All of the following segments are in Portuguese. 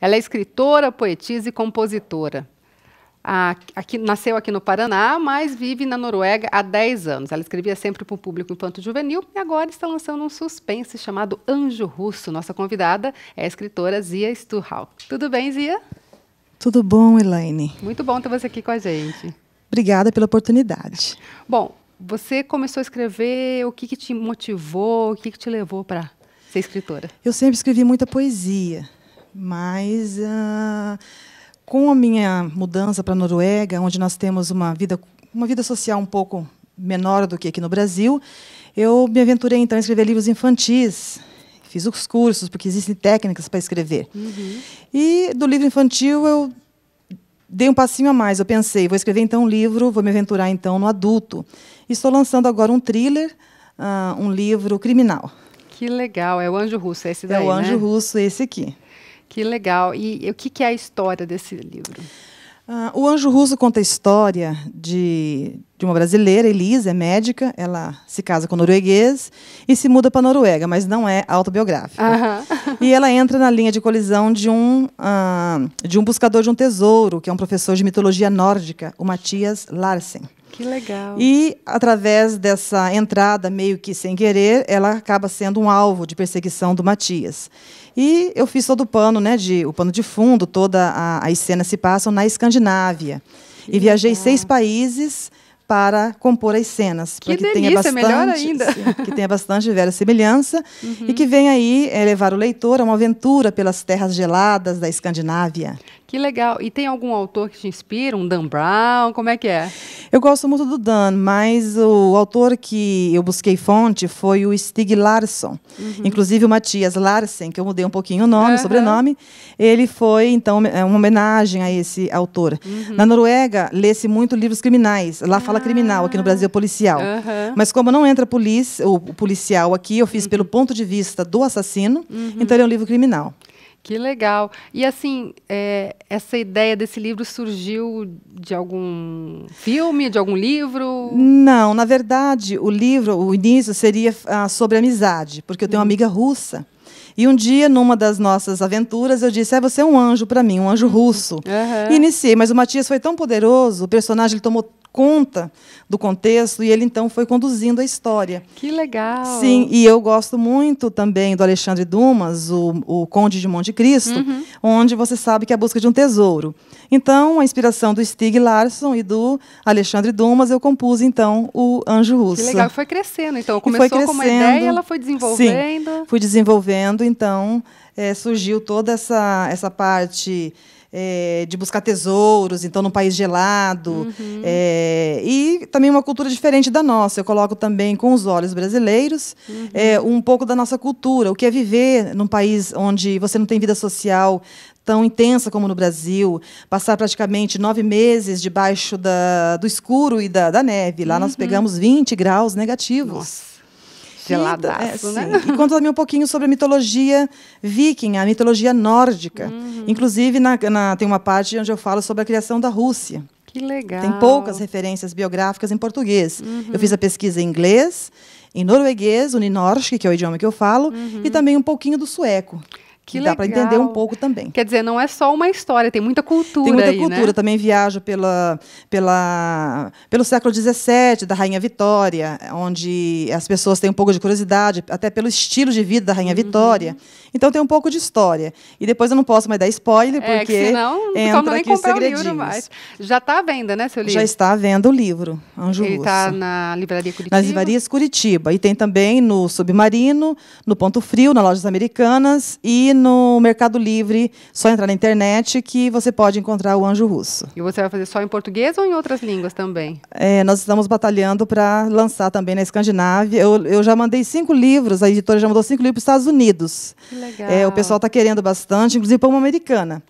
Ela é escritora, poetisa e compositora. aqui, nasceu aqui no Paraná, mas vive na Noruega há 10 anos. Ela escrevia sempre para o público infanto juvenil e agora está lançando um suspense chamado Anjo Russo. Nossa convidada é a escritora Zia Sturhal. Tudo bem, Zia? Tudo bom, Elaine? Muito bom ter você aqui com a gente. Obrigada pela oportunidade. Bom, você começou a escrever, o que, que te motivou, o que, que te levou para ser escritora? Eu sempre escrevi muita poesia. Mas ah, com a minha mudança para a Noruega, onde nós temos uma vida, uma vida social um pouco menor do que aqui no Brasil, eu me aventurei então a escrever livros infantis. Fiz os cursos, porque existem técnicas para escrever. Uhum. E do livro infantil eu dei um passinho a mais. Eu pensei, vou escrever então um livro, vou me aventurar então no adulto. E estou lançando agora um thriller, uh, um livro criminal. Que legal, é o Anjo Russo, é esse daí, É o né? Anjo né? Russo, esse aqui. Que legal. E, e o que, que, é a história desse livro? Ah, o Anjo Russo conta a história de, de uma brasileira, Elisa, é médica, ela se casa com um norueguês e se muda para a Noruega, mas não é autobiográfica. E ela entra na linha de colisão de um, uh, de um buscador de um tesouro, que é um professor de mitologia nórdica, o Matias Larsen. Que legal. E, através dessa entrada, meio que sem querer, ela acaba sendo um alvo de perseguição do Matias. E eu fiz todo o pano, né, de, o pano de fundo, todas as cenas se passam na Escandinávia. Que e legal. viajei seis países para compor as cenas. Que, que delícia, tenha bastante, melhor ainda. Sim, que tenha bastante verossimilhança uhum. e que venha aí é, levar o leitor a uma aventura pelas terras geladas da Escandinávia. Que legal. E tem algum autor que te inspira? Um Dan Brown? Como é que é? Eu gosto muito do Dan, mas o autor que eu busquei fonte foi o Stig Larsson. Uhum. Inclusive o Matias Larsen, que eu mudei um pouquinho o nome, uhum. sobrenome. Ele foi, então, é uma homenagem a esse autor. Uhum. Na Noruega, lê-se muito livros criminais. Lá fala ah. criminal, aqui no Brasil é policial. Mas como não entra polícia, o policial aqui, eu fiz uhum. pelo ponto de vista do assassino, uhum. então ele é um livro criminal. Que legal. E assim, é, essa ideia desse livro surgiu de algum filme, de algum livro? Não, na verdade, o livro, o início seria ah, sobre amizade, porque eu tenho uma hum. amiga russa. E um dia, numa das nossas aventuras, eu disse: "É, você é um anjo para mim, um anjo hum. russo". Uhum. E iniciei, mas o Matias foi tão poderoso, o personagem ele tomou conta do contexto e ele então foi conduzindo a história. Que legal! Sim, e eu gosto muito também do Alexandre Dumas, o, o Conde de Monte Cristo, uhum. onde você sabe que é a busca de um tesouro. Então, a inspiração do Stig Larsson e do Alexandre Dumas, eu compus então o Anjo Russo. Que legal, foi crescendo então, começou crescendo, com uma ideia e ela foi desenvolvendo. Sim, fui desenvolvendo, então é, surgiu toda essa, essa parte é, de buscar tesouros, então num país gelado. Uhum. É, e também uma cultura diferente da nossa. Eu coloco também com os olhos brasileiros uhum. é, um pouco da nossa cultura, o que é viver num país onde você não tem vida social tão intensa como no Brasil, passar praticamente nove meses debaixo da, do escuro e da, da neve. Lá uhum. nós pegamos 20 graus negativos. Nossa. Geladaço, é, assim, né? né? E conta também um pouquinho sobre a mitologia viking, a mitologia nórdica. Uhum. Inclusive, na, na, tem uma parte onde eu falo sobre a criação da Rússia. Que legal. Tem poucas referências biográficas em português. Uhum. Eu fiz a pesquisa em inglês, em norueguês, o ninorsk, que é o idioma que eu falo, uhum. e também um pouquinho do sueco. Que dá para entender um pouco também. Quer dizer, não é só uma história, tem muita cultura. Tem muita aí, cultura. Né? Também viajo pela, pela, pelo século XVII, da Rainha Vitória, onde as pessoas têm um pouco de curiosidade, até pelo estilo de vida da Rainha uhum. Vitória. Então tem um pouco de história. E depois eu não posso mais dar spoiler, é, porque. É, senão, entra não aqui os mais. Já está à venda, né, seu livro? Já está à venda o livro, Anjo Ele está na Livraria Curitiba. Nas livrarias Curitiba. E tem também no Submarino, no Ponto Frio, nas lojas americanas e no Mercado Livre, só entrar na internet que você pode encontrar o Anjo Russo. E você vai fazer só em português ou em outras línguas também? É, nós estamos batalhando para lançar também na Escandinávia. Eu, eu já mandei cinco livros, a editora já mandou cinco livros para os Estados Unidos. Que legal. É, o pessoal está querendo bastante, inclusive para uma americana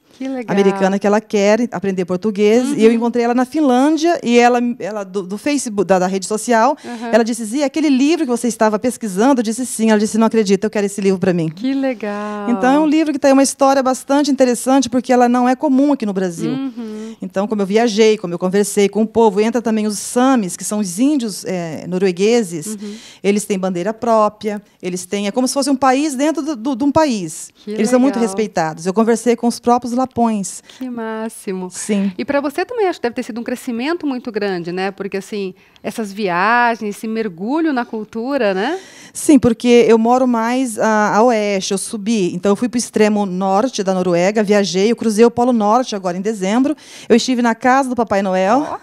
americana que ela quer aprender português. Uhum. E eu uhum. encontrei ela na Finlândia e ela, ela do, do Facebook, da, da, rede social, uhum. ela disse: Zia, aquele livro que você estava pesquisando? Eu disse sim. Ela disse: Não acredito, eu quero esse livro para mim. Que legal. Então é um livro que tem uma história bastante interessante, porque ela não é comum aqui no Brasil. Uhum. Então, como eu viajei, como eu conversei com o povo, entra também os samis, que são os índios é, noruegueses, uhum. eles têm bandeira própria, eles têm. É como se fosse um país dentro do, do, de um país. Que eles legal. são muito respeitados. Eu conversei com os próprios lapões. Que máximo. Sim. E para você também acho que deve ter sido um crescimento muito grande, né? Porque assim, essas viagens, esse mergulho na cultura, né? Sim, porque eu moro mais a, ah, a oeste, eu subi. Então eu fui para o extremo norte da Noruega, viajei, eu cruzei o Polo Norte agora em dezembro eu estive na casa do Papai Noel,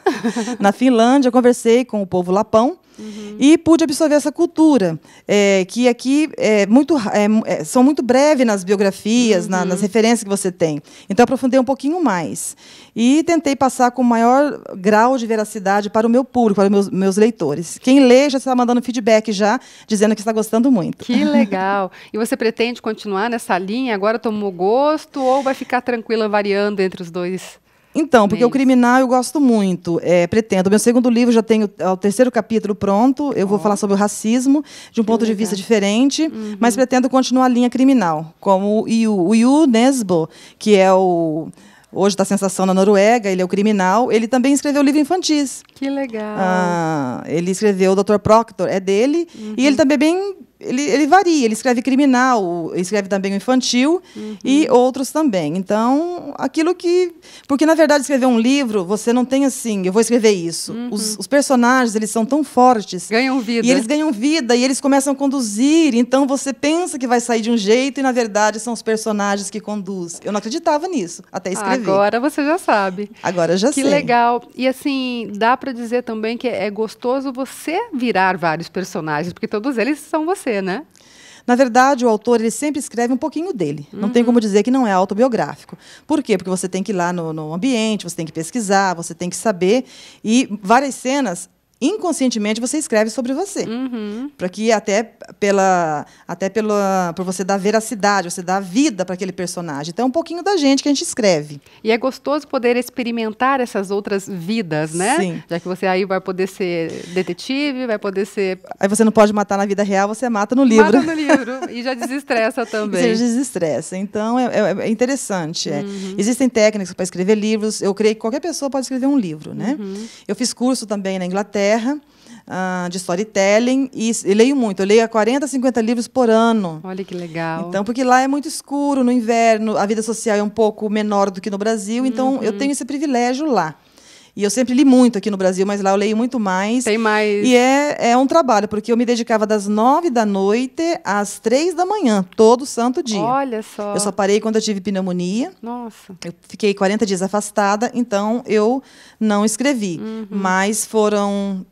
na Finlândia, conversei com o povo lapão. Uhum. E pude absorver essa cultura, é, que aqui é muito, é, é, são muito breves nas biografias, uhum. na, nas referências que você tem. Então, aprofundei um pouquinho mais. E tentei passar com o maior grau de veracidade para o meu público, para os meus, meus leitores. Quem lê já está mandando feedback já, dizendo que está gostando muito. Que legal! E você pretende continuar nessa linha? Agora tomou gosto ou vai ficar tranquila variando entre os dois? Então, porque é o criminal eu gosto muito. É, pretendo. Meu segundo livro já tenho é o terceiro capítulo pronto. Eu oh. vou falar sobre o racismo de um que ponto legal. de vista diferente, uhum. mas pretendo continuar a linha criminal, como o Yu, o Yu Nesbo, que é o hoje está sensação na Noruega, ele é o criminal. Ele também escreveu livro infantis. Que legal. Ah, ele escreveu o Dr. Proctor, é dele. Uhum. E ele uhum. também é bem ele, ele varia, ele escreve criminal, escreve também o infantil uhum. e outros também. Então, aquilo que. Porque, na verdade, escrever um livro, você não tem assim, eu vou escrever isso. Uhum. Os, os, personagens, eles são tão fortes. Ganham vida. E eles ganham vida e eles começam a conduzir. Então, você pensa que vai sair de um jeito e, na verdade, são os personagens que conduzem. Eu não acreditava nisso até ah, escrever. Agora você já sabe. Agora já que sei. Que legal. E, assim, dá para dizer também que é gostoso você virar vários personagens, porque todos eles são você você, né? Na verdade, o autor ele sempre escreve um pouquinho dele. Não tem uhum. como dizer que não é autobiográfico. Por quê? Porque você tem que ir lá no, no, ambiente, você tem que pesquisar, você tem que saber. E várias cenas inconscientemente você escreve sobre você. Uhum. Para que até pela até pela por você dar veracidade, você dar vida para aquele personagem. Então é um pouquinho da gente que a gente escreve. E é gostoso poder experimentar essas outras vidas, né? Sim. Já que você aí vai poder ser detetive, vai poder ser Aí você não pode matar na vida real, você mata no livro. Mata no livro e já desestressa também. você desestressa. Então é, é, é interessante, é. Uhum. Existem técnicas para escrever livros. Eu creio que qualquer pessoa pode escrever um livro, né? Uhum. Eu fiz curso também na Inglaterra ah, de storytelling, e, e leio muito. Eu leio 40, 50 livros por ano. Olha que legal. Então, porque lá é muito escuro no inverno, a vida social é um pouco menor do que no Brasil, uhum. então uhum. eu tenho esse privilégio lá. E eu sempre li muito aqui no Brasil, mas lá eu leio muito mais. Tem mais. E é, é um trabalho, porque eu me dedicava das nove da noite às três da manhã, todo santo dia. Olha só. Eu só parei quando eu tive pneumonia. Nossa. Eu fiquei 40 dias afastada, então eu não escrevi. Uhum. Mas foram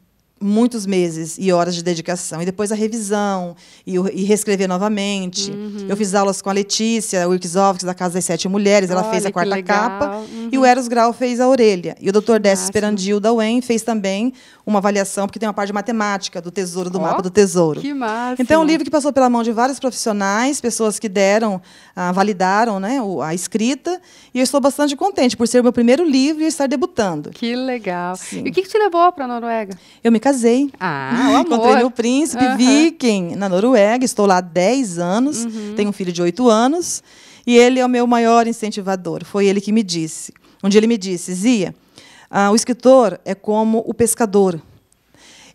muitos meses e horas de dedicação. E depois a revisão, e, e reescrever novamente. Uhum. Eu fiz aulas com a Letícia Wilkes-Office, da Casa das Sete Mulheres, ela Olha, fez a quarta capa. Uhum. E o Eros Grau fez a orelha. E o Dr. Décio Esperandil, da UEM, fez também uma avaliação, porque tem uma parte de matemática do tesouro, do oh, mapa do tesouro. Que massa! Então, é um livro que passou pela mão de vários profissionais, pessoas que deram, ah, validaram né, a escrita. E eu estou bastante contente por ser o meu primeiro livro e estar debutando. Que legal! Sim. E o que, que te levou para a Noruega? Eu me casei. Ah, o Encontrei meu príncipe, uhum. viking, na Noruega. Estou lá há 10 anos. Uhum. Tenho um filho de 8 anos. E ele é o meu maior incentivador. Foi ele que me disse. Um dia ele me disse, Zia, ah, o escritor é como o pescador.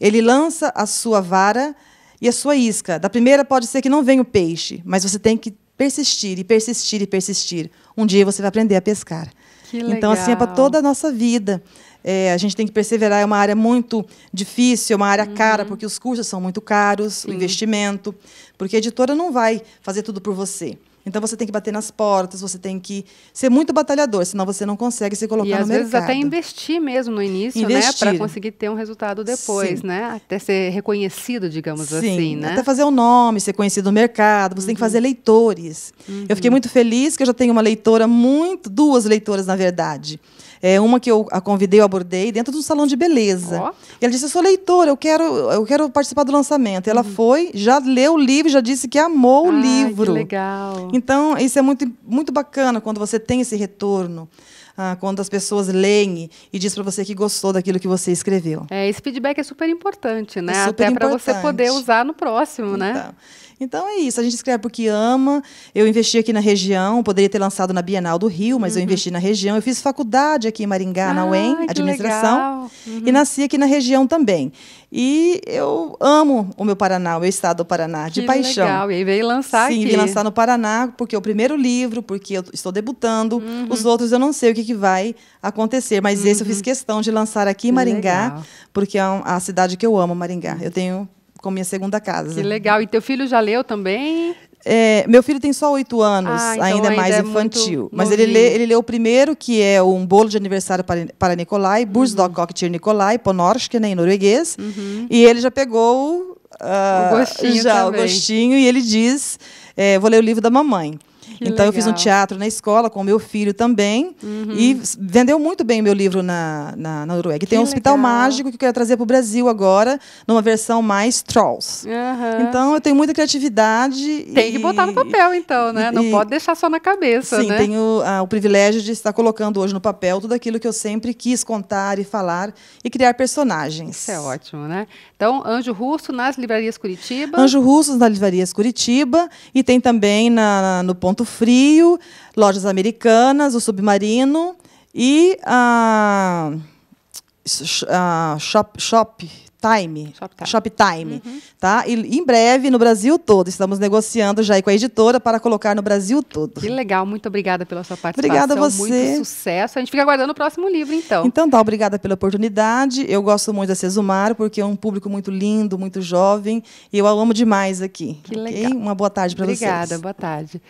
Ele lança a sua vara e a sua isca. Da primeira pode ser que não venha o peixe, mas você tem que persistir e persistir e persistir. Um dia você vai aprender a pescar. Que legal. Então assim é para toda a nossa vida. É, a gente tem que perseverar, é uma área muito difícil, é uma área uhum. cara, porque os cursos são muito caros, Sim. o investimento, porque a editora não vai fazer tudo por você. Então você tem que bater nas portas, você tem que ser muito batalhador, senão você não consegue se colocar e, no mercado. E às vezes até investir mesmo no início, né, investir. né, para conseguir ter um resultado depois, Sim. né? Até ser reconhecido, digamos Sim. assim, né? Até fazer o um nome, ser conhecido no mercado, você uhum. tem que fazer uhum. leitores. Uhum. Eu fiquei uhum. muito feliz que eu já tenho uma leitora muito, duas leitoras na verdade. É, uma que eu a convidei, eu abordei dentro de um salão de beleza. Oh. E ela disse: "Eu sou leitora, eu quero, eu quero participar do lançamento". E ela uhum. foi, já leu o livro, já disse que amou o livro. Que legal. Então isso é muito muito bacana quando você tem esse retorno. Ah, quando as pessoas leem e diz para você que gostou daquilo que você escreveu. É, esse feedback é super importante, né? É super Até para você poder usar no próximo, né? então. né? Então é isso, a gente escreve porque ama. Eu investi aqui na região, poderia ter lançado na Bienal do Rio, mas uhum. eu investi na região. Eu fiz faculdade aqui em Maringá, ah, na UEM, administração, uhum. e nasci aqui na região também. E eu amo o meu Paraná, o meu estado do Paraná, que de paixão. Legal. E aí veio lançar Sim, aqui. Sim, lançar no Paraná, porque é o primeiro livro, porque eu estou debutando. Uhum. Os outros eu não sei o que, que vai acontecer, mas esse eu fiz uhum. questão de lançar aqui em Maringá, porque é a cidade que eu amo, Maringá. Eu tenho com minha segunda casa. Que legal. E teu filho já leu também? É, meu filho tem só oito anos, ah, então ainda, é ainda mais é infantil. Mas ele lê, ele lê o primeiro, que é um bolo de aniversário para, para Nikolai, uhum. Bursdag Cocktail Nikolai, Ponorsken, né, em norueguês. Uhum. E ele já pegou uh, o gostinho já o gostinho e ele diz, é, vou ler o livro da mamãe. Que então legal. eu fiz um teatro na escola com meu filho também uhum. e vendeu muito bem meu livro na, na, na Noruega. E tem um hospital mágico que eu quero trazer para o Brasil agora, numa versão mais trolls. Uhum. Então eu tenho muita criatividade. Tem e... que botar no papel, então, né? E, Não pode deixar só na cabeça. Sim, né? tenho ah, o privilégio de estar colocando hoje no papel tudo aquilo que eu sempre quis contar e falar e criar personagens. Isso é ótimo, né? Então, Anjo Russo nas livrarias Curitiba. Anjo Russo nas livrarias Curitiba e tem também na no Ponto Frio, Lojas Americanas, o Submarino e a, Shop, Shop Time, Shoptime, Time, uhum. tá? E em breve no Brasil todo. Estamos negociando já com a editora para colocar no Brasil todo. Que legal, muito obrigada pela sua participação. Obrigada a você. Muito sucesso. A gente fica aguardando o próximo livro, então. Então tá, obrigada pela oportunidade. Eu gosto muito da Cesumar porque é um público muito lindo, muito jovem e eu a amo demais aqui. Que okay? legal. Uma boa tarde para vocês. Obrigada, boa tarde.